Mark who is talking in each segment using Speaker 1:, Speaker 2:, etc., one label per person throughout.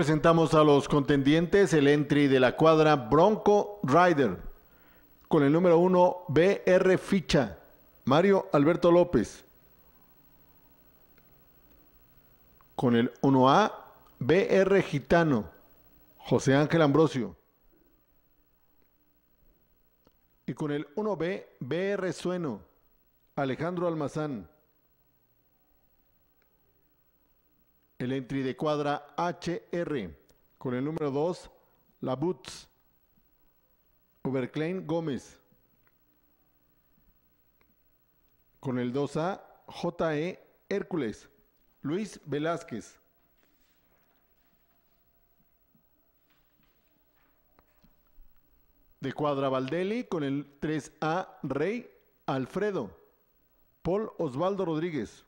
Speaker 1: Presentamos a los contendientes el entry de la cuadra Bronco Rider con el número 1 BR Ficha, Mario Alberto López. Con el 1A BR Gitano, José Ángel Ambrosio. Y con el 1B BR Sueno, Alejandro Almazán. el entry de cuadra HR. Con el número 2, Boots, Oberklein Gómez. Con el 2A, JE Hércules. Luis Velázquez. De cuadra Valdeli, con el 3A Rey Alfredo. Paul Osvaldo Rodríguez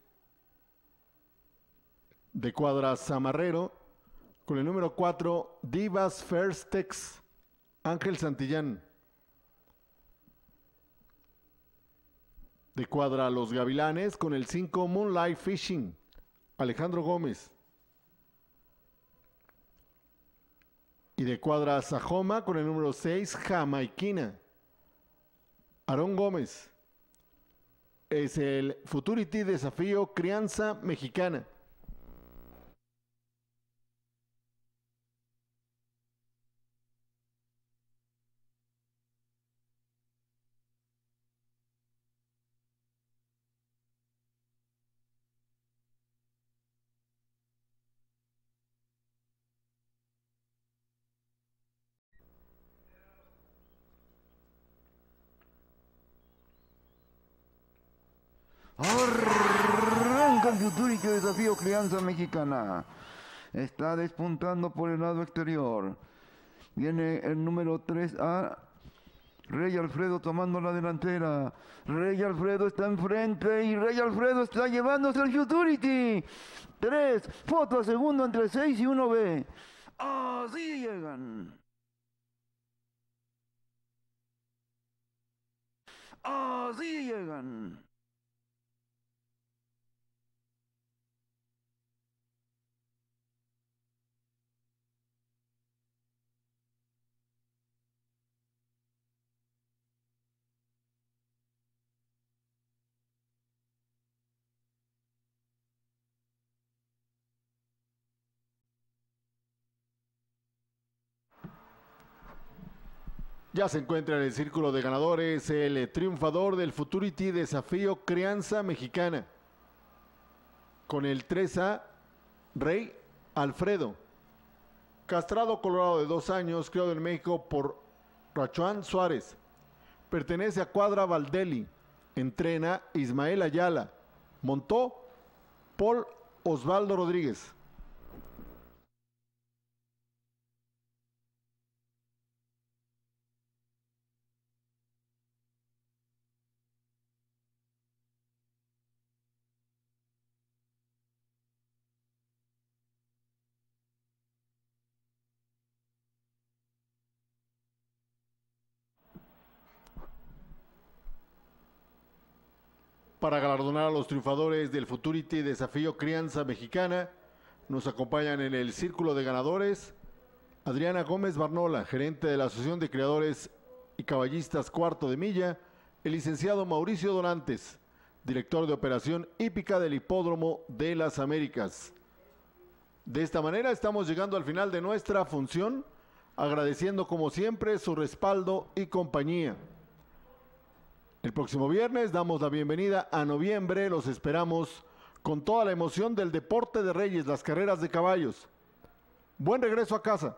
Speaker 1: de Cuadra Zamarrero. Con el número 4, Divas First Ángel Santillán. De Cuadra Los Gavilanes. Con el 5, Moonlight Fishing, Alejandro Gómez. Y de Cuadra Sajoma con el número 6, Jamaiquina. Aarón Gómez. Es el Futurity Desafío Crianza Mexicana.
Speaker 2: Arranca el futurity, desafío Crianza Mexicana. Está despuntando por el lado exterior. Viene el número 3A. Rey Alfredo tomando la delantera. Rey Alfredo está enfrente y Rey Alfredo está llevándose al Futurity. Tres foto a segundo entre 6 y 1B. Así llegan.
Speaker 1: Ya se encuentra en el círculo de ganadores el triunfador del Futurity Desafío Crianza Mexicana. Con el 3A, Rey Alfredo. Castrado colorado de dos años, criado en México por Rachuan Suárez. Pertenece a Cuadra Valdeli. Entrena Ismael Ayala. Montó Paul Osvaldo Rodríguez. Para galardonar a los triunfadores del Futurity Desafío Crianza Mexicana, nos acompañan en el Círculo de Ganadores Adriana Gómez Barnola, gerente de la Asociación de Creadores y Caballistas Cuarto de Milla, el licenciado Mauricio Donantes, director de Operación Hípica del Hipódromo de las Américas. De esta manera estamos llegando al final de nuestra función, agradeciendo como siempre su respaldo y compañía. El próximo viernes damos la bienvenida a noviembre, los esperamos con toda la emoción del deporte de Reyes, las carreras de caballos. Buen regreso a casa.